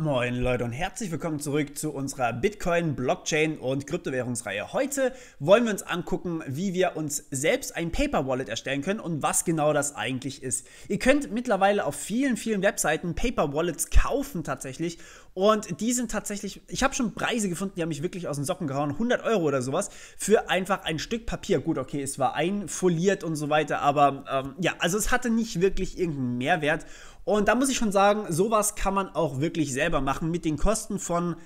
Moin Leute und herzlich willkommen zurück zu unserer Bitcoin, Blockchain und Kryptowährungsreihe. Heute wollen wir uns angucken, wie wir uns selbst ein Paper Wallet erstellen können und was genau das eigentlich ist. Ihr könnt mittlerweile auf vielen, vielen Webseiten Paper Wallets kaufen tatsächlich und die sind tatsächlich, ich habe schon Preise gefunden, die haben mich wirklich aus den Socken gehauen, 100 Euro oder sowas für einfach ein Stück Papier. Gut, okay, es war einfoliert und so weiter, aber ähm, ja, also es hatte nicht wirklich irgendeinen Mehrwert und da muss ich schon sagen, sowas kann man auch wirklich selber machen mit den Kosten von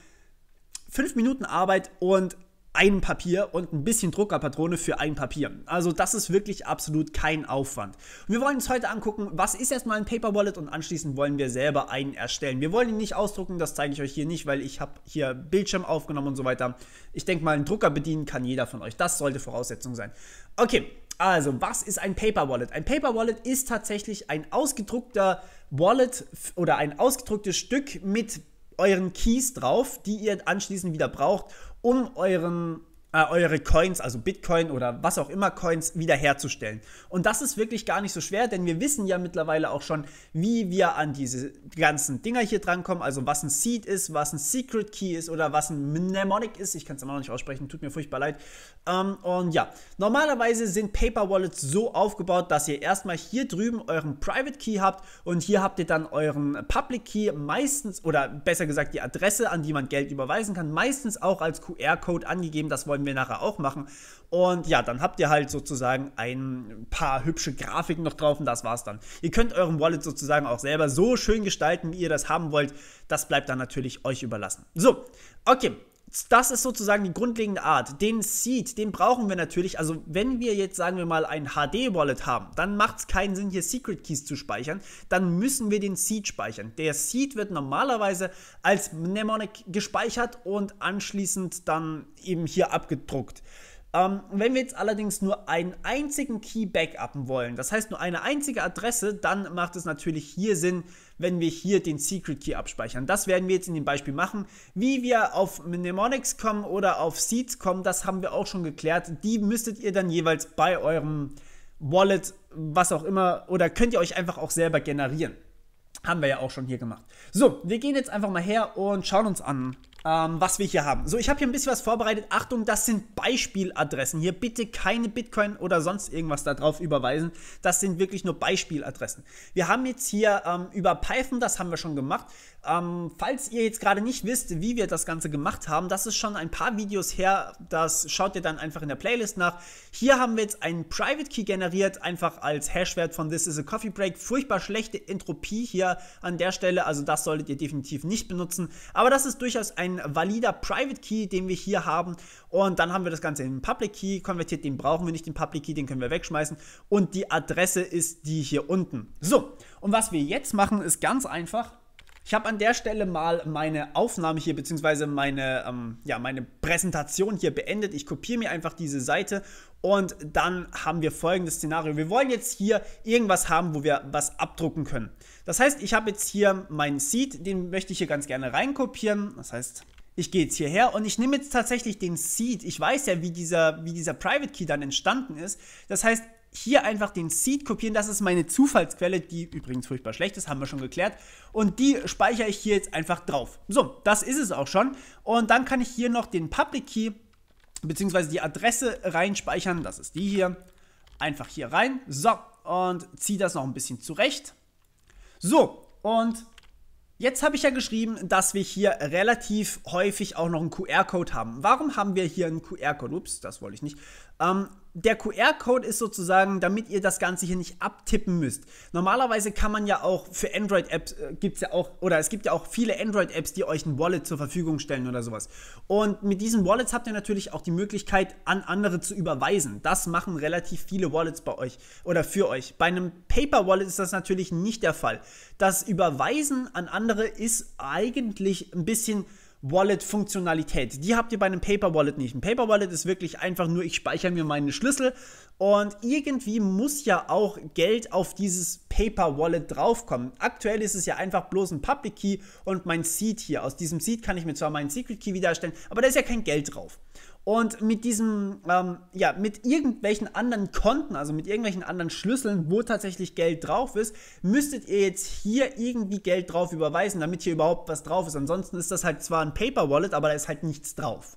5 Minuten Arbeit und einem Papier und ein bisschen Druckerpatrone für ein Papier. Also das ist wirklich absolut kein Aufwand. Und wir wollen uns heute angucken, was ist erstmal ein Paper Wallet und anschließend wollen wir selber einen erstellen. Wir wollen ihn nicht ausdrucken, das zeige ich euch hier nicht, weil ich habe hier Bildschirm aufgenommen und so weiter. Ich denke mal, einen Drucker bedienen kann jeder von euch. Das sollte Voraussetzung sein. Okay, also, was ist ein Paper Wallet? Ein Paper Wallet ist tatsächlich ein ausgedruckter Wallet oder ein ausgedrucktes Stück mit euren Keys drauf, die ihr anschließend wieder braucht, um euren äh, eure Coins, also Bitcoin oder was auch immer Coins, wiederherzustellen. Und das ist wirklich gar nicht so schwer, denn wir wissen ja mittlerweile auch schon, wie wir an diese ganzen Dinger hier drankommen, also was ein Seed ist, was ein Secret Key ist oder was ein Mnemonic ist. Ich kann es immer noch nicht aussprechen, tut mir furchtbar leid. Ähm, und ja, normalerweise sind Paper Wallets so aufgebaut, dass ihr erstmal hier drüben euren Private Key habt und hier habt ihr dann euren Public Key meistens oder besser gesagt die Adresse, an die man Geld überweisen kann, meistens auch als QR-Code angegeben. Das wollen können wir nachher auch machen. Und ja, dann habt ihr halt sozusagen ein paar hübsche Grafiken noch drauf und das war's dann. Ihr könnt euren Wallet sozusagen auch selber so schön gestalten, wie ihr das haben wollt. Das bleibt dann natürlich euch überlassen. So, okay, das ist sozusagen die grundlegende Art. Den Seed, den brauchen wir natürlich. Also, wenn wir jetzt, sagen wir mal, ein HD-Wallet haben, dann macht es keinen Sinn, hier Secret Keys zu speichern. Dann müssen wir den Seed speichern. Der Seed wird normalerweise als Mnemonic gespeichert und anschließend dann eben hier abgedruckt. Ähm, wenn wir jetzt allerdings nur einen einzigen Key backuppen wollen, das heißt nur eine einzige Adresse, dann macht es natürlich hier Sinn, wenn wir hier den Secret Key abspeichern. Das werden wir jetzt in dem Beispiel machen. Wie wir auf Mnemonics kommen oder auf Seeds kommen, das haben wir auch schon geklärt. Die müsstet ihr dann jeweils bei eurem Wallet, was auch immer, oder könnt ihr euch einfach auch selber generieren. Haben wir ja auch schon hier gemacht. So, wir gehen jetzt einfach mal her und schauen uns an, ähm, was wir hier haben. So, ich habe hier ein bisschen was vorbereitet. Achtung, das sind Beispieladressen. Hier bitte keine Bitcoin oder sonst irgendwas da drauf überweisen. Das sind wirklich nur Beispieladressen. Wir haben jetzt hier ähm, über Python, das haben wir schon gemacht. Ähm, falls ihr jetzt gerade nicht wisst, wie wir das Ganze gemacht haben, das ist schon ein paar Videos her. Das schaut ihr dann einfach in der Playlist nach. Hier haben wir jetzt einen Private Key generiert, einfach als Hashwert von This is a Coffee Break. Furchtbar schlechte Entropie hier an der Stelle, also das solltet ihr definitiv nicht benutzen. Aber das ist durchaus ein valider Private Key, den wir hier haben. Und dann haben wir das Ganze in den Public Key konvertiert. Den brauchen wir nicht, den Public Key, den können wir wegschmeißen. Und die Adresse ist die hier unten. So, und was wir jetzt machen, ist ganz einfach ich habe an der Stelle mal meine Aufnahme hier, beziehungsweise meine, ähm, ja, meine Präsentation hier beendet. Ich kopiere mir einfach diese Seite und dann haben wir folgendes Szenario. Wir wollen jetzt hier irgendwas haben, wo wir was abdrucken können. Das heißt, ich habe jetzt hier meinen Seed, den möchte ich hier ganz gerne reinkopieren. Das heißt, ich gehe jetzt hierher und ich nehme jetzt tatsächlich den Seed. Ich weiß ja, wie dieser, wie dieser Private Key dann entstanden ist. Das heißt, hier einfach den Seed kopieren. Das ist meine Zufallsquelle, die übrigens furchtbar schlecht ist, haben wir schon geklärt. Und die speichere ich hier jetzt einfach drauf. So, das ist es auch schon. Und dann kann ich hier noch den Public Key beziehungsweise die Adresse reinspeichern. Das ist die hier. Einfach hier rein. So, und ziehe das noch ein bisschen zurecht. So, und Jetzt habe ich ja geschrieben, dass wir hier relativ häufig auch noch einen QR-Code haben. Warum haben wir hier einen QR-Code? Ups, das wollte ich nicht. Ähm, der QR-Code ist sozusagen, damit ihr das Ganze hier nicht abtippen müsst. Normalerweise kann man ja auch für Android-Apps, äh, gibt es ja auch, oder es gibt ja auch viele Android-Apps, die euch ein Wallet zur Verfügung stellen oder sowas. Und mit diesen Wallets habt ihr natürlich auch die Möglichkeit, an andere zu überweisen. Das machen relativ viele Wallets bei euch oder für euch. Bei einem Paper-Wallet ist das natürlich nicht der Fall. Das Überweisen an andere ist eigentlich ein bisschen Wallet-Funktionalität. Die habt ihr bei einem Paper Wallet nicht. Ein Paper Wallet ist wirklich einfach nur, ich speichere mir meinen Schlüssel und irgendwie muss ja auch Geld auf dieses Paper Wallet draufkommen. Aktuell ist es ja einfach bloß ein Public Key und mein Seed hier. Aus diesem Seed kann ich mir zwar meinen Secret Key wiederstellen, aber da ist ja kein Geld drauf. Und mit diesem, ähm, ja, mit irgendwelchen anderen Konten, also mit irgendwelchen anderen Schlüsseln, wo tatsächlich Geld drauf ist, müsstet ihr jetzt hier irgendwie Geld drauf überweisen, damit hier überhaupt was drauf ist. Ansonsten ist das halt zwar ein Paper Wallet, aber da ist halt nichts drauf.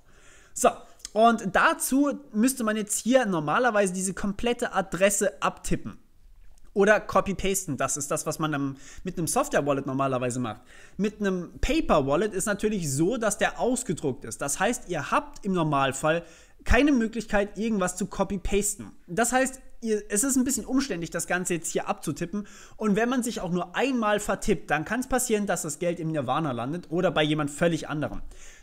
So, und dazu müsste man jetzt hier normalerweise diese komplette Adresse abtippen. Oder copy-pasten, das ist das, was man mit einem Software-Wallet normalerweise macht. Mit einem Paper-Wallet ist natürlich so, dass der ausgedruckt ist. Das heißt, ihr habt im Normalfall keine Möglichkeit, irgendwas zu copy-pasten. Das heißt, ihr, es ist ein bisschen umständlich, das Ganze jetzt hier abzutippen. Und wenn man sich auch nur einmal vertippt, dann kann es passieren, dass das Geld im Nirvana landet oder bei jemand völlig anderem.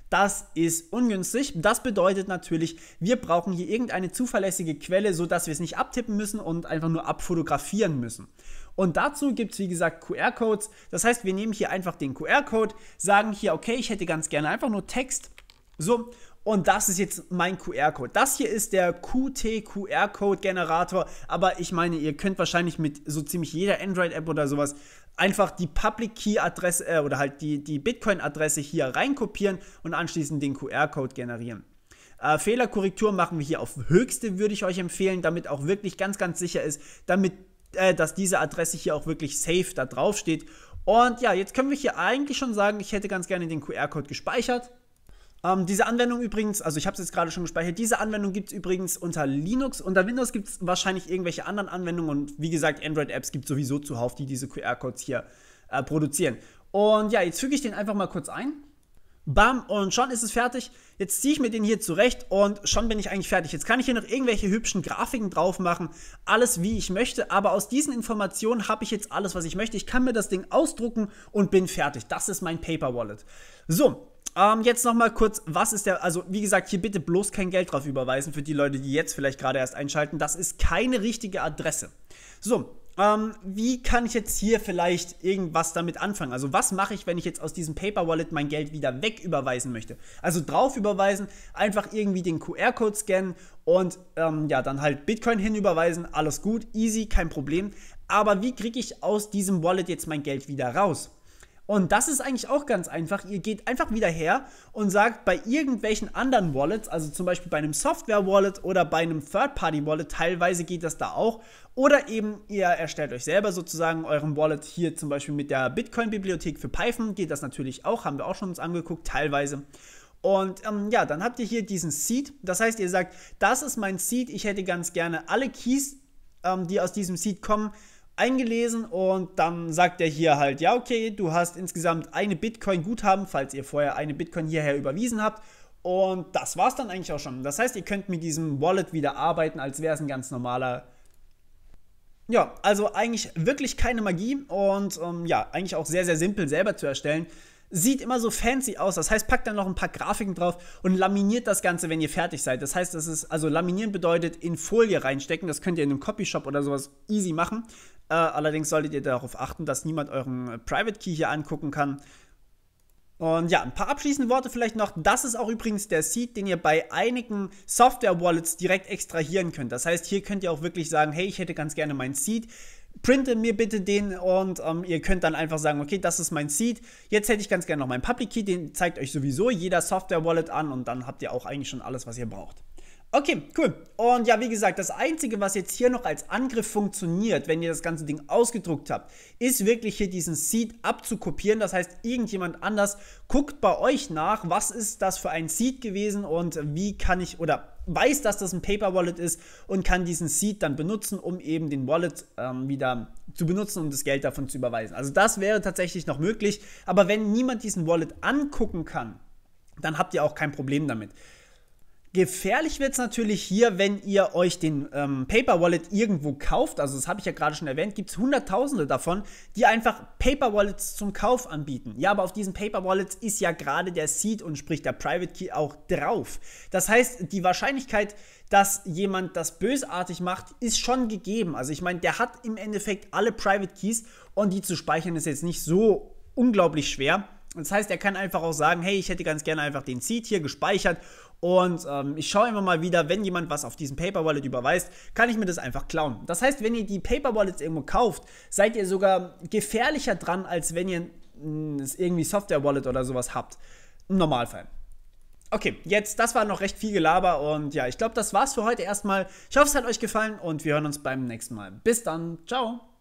Das ist ungünstig. Das bedeutet natürlich, wir brauchen hier irgendeine zuverlässige Quelle, sodass wir es nicht abtippen müssen und einfach nur abfotografieren müssen. Und dazu gibt es, wie gesagt, QR-Codes. Das heißt, wir nehmen hier einfach den QR-Code, sagen hier, okay, ich hätte ganz gerne einfach nur Text. So, und das ist jetzt mein QR-Code. Das hier ist der QT-QR-Code-Generator. Aber ich meine, ihr könnt wahrscheinlich mit so ziemlich jeder Android-App oder sowas einfach die Public Key-Adresse äh, oder halt die, die Bitcoin-Adresse hier reinkopieren und anschließend den QR-Code generieren. Äh, Fehlerkorrektur machen wir hier auf höchste, würde ich euch empfehlen, damit auch wirklich ganz, ganz sicher ist, damit, äh, dass diese Adresse hier auch wirklich safe da drauf steht. Und ja, jetzt können wir hier eigentlich schon sagen, ich hätte ganz gerne den QR-Code gespeichert. Ähm, diese Anwendung übrigens, also ich habe es jetzt gerade schon gespeichert, diese Anwendung gibt es übrigens unter Linux. Unter Windows gibt es wahrscheinlich irgendwelche anderen Anwendungen und wie gesagt, Android-Apps gibt es sowieso zuhauf, die diese QR-Codes hier äh, produzieren. Und ja, jetzt füge ich den einfach mal kurz ein. Bam, und schon ist es fertig. Jetzt ziehe ich mir den hier zurecht und schon bin ich eigentlich fertig. Jetzt kann ich hier noch irgendwelche hübschen Grafiken drauf machen, alles wie ich möchte, aber aus diesen Informationen habe ich jetzt alles, was ich möchte. Ich kann mir das Ding ausdrucken und bin fertig. Das ist mein Paper Wallet. So, ähm, jetzt nochmal kurz, was ist der, also wie gesagt, hier bitte bloß kein Geld drauf überweisen für die Leute, die jetzt vielleicht gerade erst einschalten. Das ist keine richtige Adresse. So, ähm, wie kann ich jetzt hier vielleicht irgendwas damit anfangen? Also was mache ich, wenn ich jetzt aus diesem Paper Wallet mein Geld wieder weg überweisen möchte? Also drauf überweisen, einfach irgendwie den QR-Code scannen und ähm, ja, dann halt Bitcoin hinüberweisen, alles gut, easy, kein Problem. Aber wie kriege ich aus diesem Wallet jetzt mein Geld wieder raus? Und das ist eigentlich auch ganz einfach. Ihr geht einfach wieder her und sagt bei irgendwelchen anderen Wallets, also zum Beispiel bei einem Software-Wallet oder bei einem Third-Party-Wallet, teilweise geht das da auch. Oder eben ihr erstellt euch selber sozusagen euren Wallet hier zum Beispiel mit der Bitcoin-Bibliothek für Python. Geht das natürlich auch, haben wir auch schon uns angeguckt, teilweise. Und ähm, ja, dann habt ihr hier diesen Seed. Das heißt, ihr sagt, das ist mein Seed. Ich hätte ganz gerne alle Keys, ähm, die aus diesem Seed kommen, eingelesen und dann sagt er hier halt, ja, okay, du hast insgesamt eine Bitcoin Guthaben, falls ihr vorher eine Bitcoin hierher überwiesen habt. Und das war's dann eigentlich auch schon. Das heißt, ihr könnt mit diesem Wallet wieder arbeiten, als wäre es ein ganz normaler. Ja, also eigentlich wirklich keine Magie und ähm, ja, eigentlich auch sehr, sehr simpel selber zu erstellen. Sieht immer so fancy aus. Das heißt, packt dann noch ein paar Grafiken drauf und laminiert das Ganze, wenn ihr fertig seid. Das heißt, das ist, also laminieren bedeutet in Folie reinstecken. Das könnt ihr in einem Copyshop oder sowas easy machen. Äh, allerdings solltet ihr darauf achten, dass niemand euren äh, Private Key hier angucken kann. Und ja, ein paar abschließende Worte vielleicht noch. Das ist auch übrigens der Seed, den ihr bei einigen Software-Wallets direkt extrahieren könnt. Das heißt, hier könnt ihr auch wirklich sagen, hey, ich hätte ganz gerne meinen Seed. Printe mir bitte den und ähm, ihr könnt dann einfach sagen, okay, das ist mein Seed. Jetzt hätte ich ganz gerne noch meinen Public Key, den zeigt euch sowieso jeder Software-Wallet an und dann habt ihr auch eigentlich schon alles, was ihr braucht. Okay, cool. Und ja, wie gesagt, das Einzige, was jetzt hier noch als Angriff funktioniert, wenn ihr das ganze Ding ausgedruckt habt, ist wirklich hier diesen Seed abzukopieren. Das heißt, irgendjemand anders guckt bei euch nach, was ist das für ein Seed gewesen und wie kann ich oder weiß, dass das ein Paper Wallet ist und kann diesen Seed dann benutzen, um eben den Wallet ähm, wieder zu benutzen, um das Geld davon zu überweisen. Also das wäre tatsächlich noch möglich, aber wenn niemand diesen Wallet angucken kann, dann habt ihr auch kein Problem damit. Gefährlich wird es natürlich hier, wenn ihr euch den ähm, Paper Wallet irgendwo kauft. Also, das habe ich ja gerade schon erwähnt. Gibt es Hunderttausende davon, die einfach Paper Wallets zum Kauf anbieten. Ja, aber auf diesen Paper Wallets ist ja gerade der Seed und sprich der Private Key auch drauf. Das heißt, die Wahrscheinlichkeit, dass jemand das bösartig macht, ist schon gegeben. Also, ich meine, der hat im Endeffekt alle Private Keys und die zu speichern ist jetzt nicht so unglaublich schwer. Das heißt, er kann einfach auch sagen, hey, ich hätte ganz gerne einfach den Seed hier gespeichert und ähm, ich schaue immer mal wieder, wenn jemand was auf diesen Paper Wallet überweist, kann ich mir das einfach klauen. Das heißt, wenn ihr die Paper Wallets irgendwo kauft, seid ihr sogar gefährlicher dran, als wenn ihr mh, hm, irgendwie Software Wallet oder sowas habt. Im Normalfall. Okay, jetzt, das war noch recht viel Gelaber und ja, ich glaube, das war's für heute erstmal. Ich hoffe, es hat euch gefallen und wir hören uns beim nächsten Mal. Bis dann, ciao!